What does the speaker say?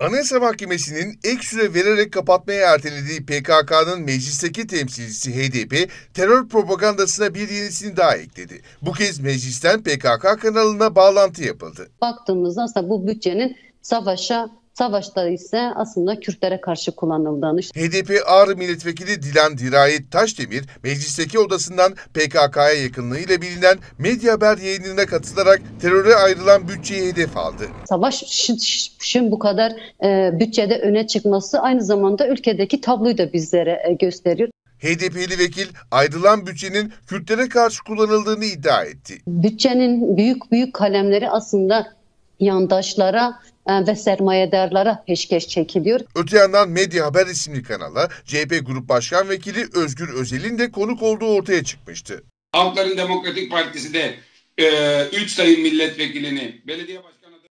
Anayasa Mahkemesi'nin ek süre vererek kapatmaya ertelediği PKK'nın meclisteki temsilcisi HDP, terör propagandasına bir yenisini daha ekledi. Bu kez meclisten PKK kanalına bağlantı yapıldı. Baktığımızda aslında bu bütçenin savaşa Savaşta ise aslında Kürtlere karşı kullanıldığını. HDP Ağrı Milletvekili Dilan Dirayet Taşdemir, meclisteki odasından PKK'ya yakınlığıyla bilinen medya haber yayınına katılarak teröre ayrılan bütçeyi hedef aldı. Savaş şimdi bu kadar e, bütçede öne çıkması aynı zamanda ülkedeki tabloyu da bizlere e, gösteriyor. HDP'li vekil ayrılan bütçenin Kürtlere karşı kullanıldığını iddia etti. Bütçenin büyük büyük kalemleri aslında yandaşlara ee, ve sermayedarlara peşkeş çekiliyor. Öte yandan Medya Haber isimli kanala CHP Grup Başkan Vekili Özgür Özel'in de konuk olduğu ortaya çıkmıştı. Halkların Demokratik Partisi de 3 e, sayın milletvekilini belediye başkanı